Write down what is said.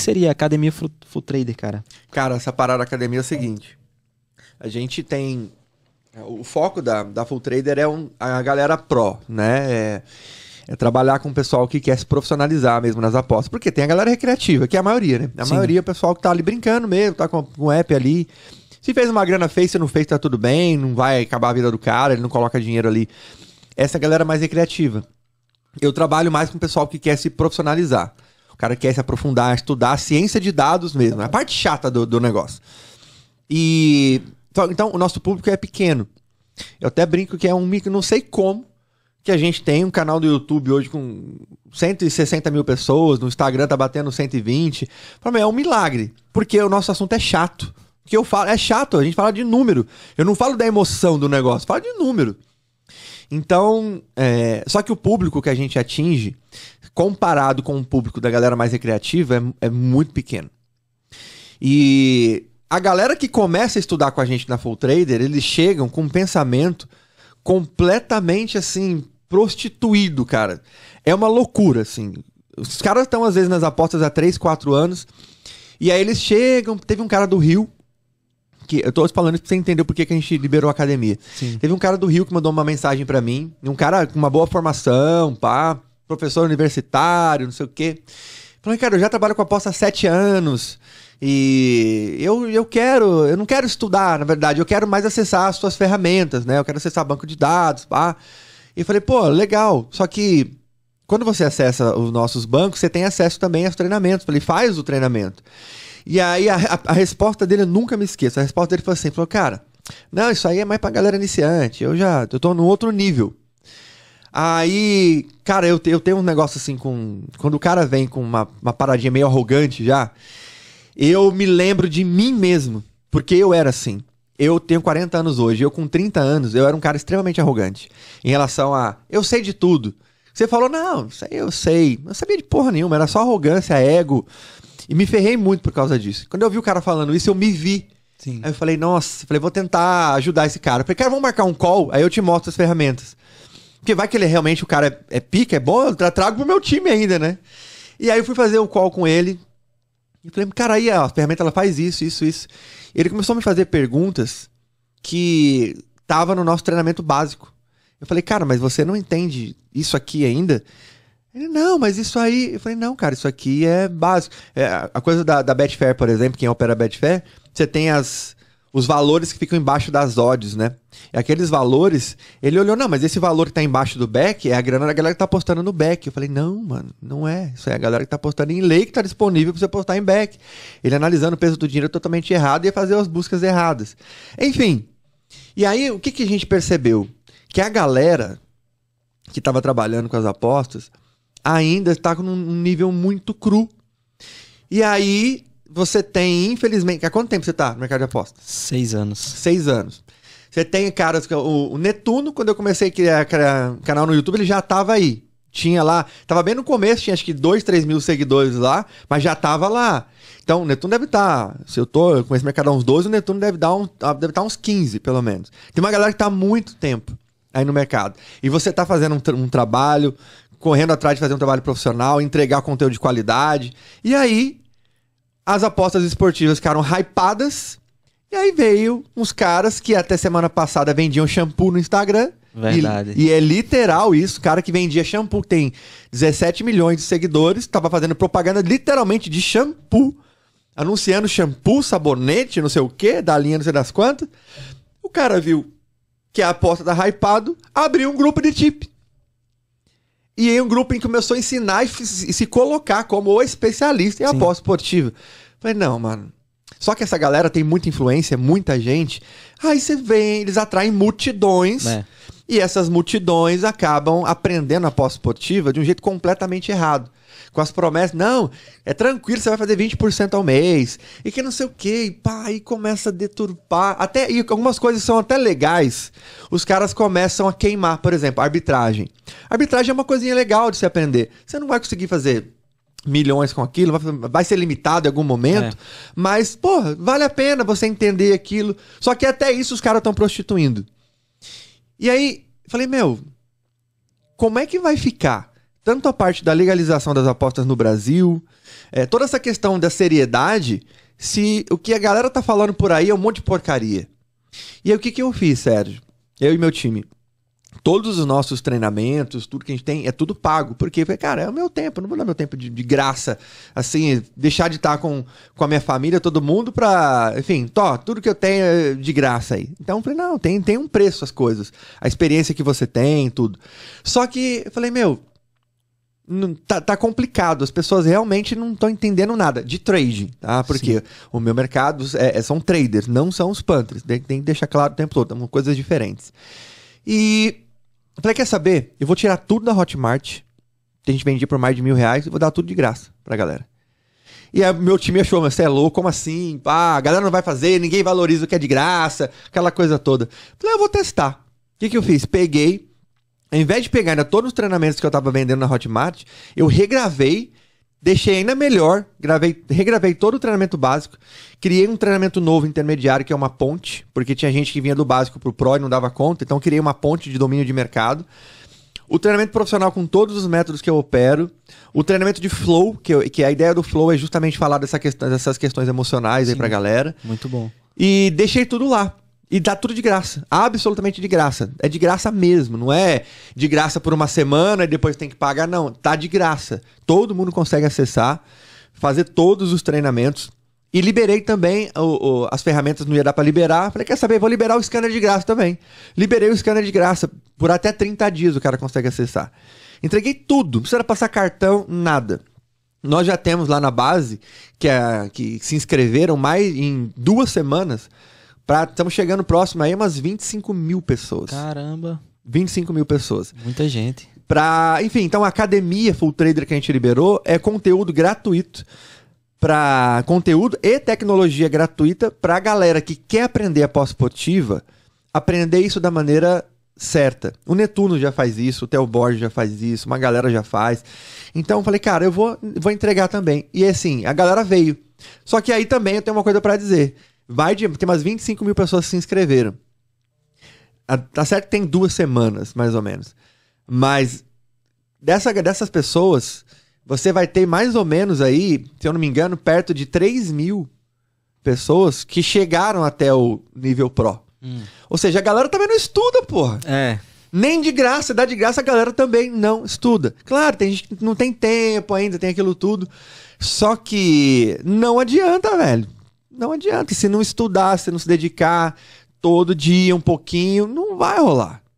que seria academia full, full trader, cara? Cara, essa parada academia é o seguinte. A gente tem. O foco da, da Full Trader é um, a galera pró, né? É, é trabalhar com o pessoal que quer se profissionalizar mesmo nas apostas. Porque tem a galera recreativa, que é a maioria, né? A Sim. maioria é o pessoal que tá ali brincando mesmo, tá com um app ali. Se fez uma grana, fez, se não fez, tá tudo bem, não vai acabar a vida do cara, ele não coloca dinheiro ali. Essa é galera mais recreativa. Eu trabalho mais com o pessoal que quer se profissionalizar cara quer se aprofundar, estudar a ciência de dados mesmo. É a parte chata do, do negócio. E. Então, então, o nosso público é pequeno. Eu até brinco que é um micro, não sei como, que a gente tem um canal do YouTube hoje com 160 mil pessoas, no Instagram tá batendo 120. Fala, é um milagre, porque o nosso assunto é chato. O que eu falo é chato, a gente fala de número. Eu não falo da emoção do negócio, falo de número. Então, é... só que o público que a gente atinge, comparado com o público da galera mais recreativa, é, é muito pequeno. E a galera que começa a estudar com a gente na Full Trader, eles chegam com um pensamento completamente assim prostituído, cara. É uma loucura, assim. Os caras estão às vezes nas apostas há 3, 4 anos. E aí eles chegam, teve um cara do Rio que eu tô falando isso pra você entender por que a gente liberou a academia. Sim. Teve um cara do Rio que mandou uma mensagem para mim, um cara com uma boa formação, pá, professor universitário, não sei o quê. Falei, cara, eu já trabalho com aposta há sete anos. E eu, eu quero, eu não quero estudar, na verdade, eu quero mais acessar as suas ferramentas, né? Eu quero acessar banco de dados, pá. E falei, pô, legal. Só que quando você acessa os nossos bancos, você tem acesso também aos treinamentos. Falei, faz o treinamento. E aí a, a, a resposta dele eu nunca me esqueço. A resposta dele foi assim: falou, cara, não, isso aí é mais pra galera iniciante. Eu já eu tô num outro nível. Aí, cara, eu, eu tenho um negócio assim com. Quando o cara vem com uma, uma paradinha meio arrogante já, eu me lembro de mim mesmo. Porque eu era assim. Eu tenho 40 anos hoje. Eu, com 30 anos, eu era um cara extremamente arrogante. Em relação a. Eu sei de tudo. Você falou, não, isso aí eu sei. Não sabia de porra nenhuma, era só arrogância, ego. E me ferrei muito por causa disso. Quando eu vi o cara falando isso, eu me vi. Sim. Aí eu falei, nossa, falei, vou tentar ajudar esse cara. falei, cara, vamos marcar um call, aí eu te mostro as ferramentas. Porque vai que ele é, realmente, o cara é, é pica, é bom, eu trago pro meu time ainda, né? E aí eu fui fazer o um call com ele. E falei, cara, aí a ferramenta ela faz isso, isso, isso. Ele começou a me fazer perguntas que tava no nosso treinamento básico. Eu falei, cara, mas você não entende isso aqui ainda? Ele, não, mas isso aí. Eu falei, não, cara, isso aqui é básico. É, a coisa da, da Betfair, por exemplo, quem opera a Betfair, você tem as, os valores que ficam embaixo das odds, né? E aqueles valores, ele olhou, não, mas esse valor que tá embaixo do back é a grana da galera que tá apostando no back. Eu falei, não, mano, não é. Isso é a galera que tá apostando em lei que tá disponível para você apostar em back. Ele analisando o peso do dinheiro totalmente errado e ia fazer as buscas erradas. Enfim. E aí, o que, que a gente percebeu? Que a galera que estava trabalhando com as apostas ainda está num nível muito cru. E aí você tem, infelizmente. Há quanto tempo você está no mercado de apostas? Seis anos. Seis anos. Você tem caras. É o, Netuno, quando eu comecei a criar, canal no YouTube, ele já estava aí. Tinha lá. Tava bem no começo, tinha acho que 2, 3 mil seguidores lá, mas já tava lá. Então, o Netuno deve estar. Tá, se eu tô com esse mercado há uns 12, o Netuno deve dar um, ah, deve tá uns 15, pelo menos. Tem uma galera que tá há muito tempo aí no mercado. E você tá fazendo um, um trabalho correndo atrás de fazer um trabalho profissional, entregar conteúdo de qualidade. E aí, as apostas esportivas ficaram hypadas. E aí veio uns caras que até semana passada vendiam shampoo no Instagram. Verdade. E, e, é literal isso. cara que vendia shampoo, tem 17 milhões de seguidores, tava fazendo propaganda literalmente de shampoo. Anunciando shampoo, sabonete, não sei o que, da linha não sei das quantas. O cara viu que a aposta tá hypado, abriu um grupo de tip. E aí um grupo em que começou a ensinar e, se colocar como o especialista em aposta esportiva. Falei, não, mano, só que essa galera tem muita influência, muita gente. Aí você vem, eles atraem multidões. É. E essas multidões acabam aprendendo a pós-esportiva de um jeito completamente errado com as promessas. Não, é tranquilo, você vai fazer 20% ao mês. E que não sei o que, e pá, aí começa a deturpar. Até, e algumas coisas são até legais. Os caras começam a queimar, por exemplo, arbitragem. Arbitragem é uma coisinha legal de se aprender. Você não vai conseguir fazer milhões com aquilo, vai ser limitado em algum momento, é. mas, pô, vale a pena você entender aquilo. Só que até isso os caras estão prostituindo. E aí, falei, meu, como é que vai ficar? Tanto a parte da legalização das apostas no Brasil, é, toda essa questão da seriedade, se o que a galera tá falando por aí é um monte de porcaria. E aí o que, que eu fiz, Sérgio? Eu e meu time todos os nossos treinamentos, tudo que a gente tem, é tudo pago. Porque, cara, é o meu tempo, não vou dar meu tempo de, de graça, assim, deixar de estar com, com a minha família, todo mundo, pra. Enfim, tó, tudo que eu tenho é de graça aí. Então eu falei, não, tem, tem um preço as coisas. A experiência que você tem, tudo. Só que eu falei, meu. tá, tá complicado, as pessoas realmente não estão entendendo nada de trading tá? Porque Sim. o meu mercado é, é, são traders, não são os panthers. Tem, tem que deixar claro o tempo todo, são coisas diferentes. E eu falei, quer saber? Eu vou tirar tudo da Hotmart. Que a gente vendia por mais de mil reais e vou dar tudo de graça pra galera. E aí, meu time achou, mas você é louco, como assim? Pá, a galera não vai fazer, ninguém valoriza o que é de graça, aquela coisa toda. Eu falei, ah, eu vou testar. O que, que eu fiz? Peguei, ao invés de pegar ainda todos os treinamentos que eu tava vendendo na Hotmart, eu regravei Deixei ainda melhor, gravei, regravei todo o treinamento básico, criei um treinamento novo intermediário, que é uma ponte, porque tinha gente que vinha do básico pro pro e não dava conta, então criei uma ponte de domínio de mercado. O treinamento profissional com todos os métodos que eu opero. O treinamento de flow, que, eu, que a ideia do flow é justamente falar dessa questão, dessas questões emocionais Sim, aí pra galera. Muito bom. E deixei tudo lá. E dá tudo de graça. Absolutamente de graça. É de graça mesmo. Não é de graça por uma semana e depois tem que pagar, não. Tá de graça. Todo mundo consegue acessar, fazer todos os treinamentos. E liberei também o, o, as ferramentas, não ia dar para liberar. Falei, quer saber? Vou liberar o scanner de graça também. Liberei o scanner de graça. Por até 30 dias o cara consegue acessar. Entreguei tudo, não precisa passar cartão, nada. Nós já temos lá na base, que, é, que se inscreveram mais em duas semanas, Estamos chegando próximo aí, umas 25 mil pessoas. Caramba. 25 mil pessoas. Muita gente. Pra, enfim, então a academia Full Trader que a gente liberou é conteúdo gratuito para conteúdo e tecnologia gratuita para a galera que quer aprender a pós-esportiva, aprender isso da maneira certa. O Netuno já faz isso, o Theo Borges já faz isso, uma galera já faz. Então eu falei, cara, eu vou, vou entregar também. E assim, a galera veio. Só que aí também eu tenho uma coisa para dizer. Vai de. Tem umas 25 mil pessoas que se inscreveram. Ah, tá certo que tem duas semanas, mais ou menos. Mas dessa, dessas pessoas, você vai ter mais ou menos aí, se eu não me engano, perto de 3 mil pessoas que chegaram até o nível Pro. Hum. Ou seja, a galera também não estuda, porra. É. Nem de graça, dá de graça, a galera também não estuda. Claro, tem gente que não tem tempo ainda, tem aquilo tudo. Só que não adianta, velho não adianta. Se não estudar, se não se dedicar todo dia um pouquinho, não vai rolar.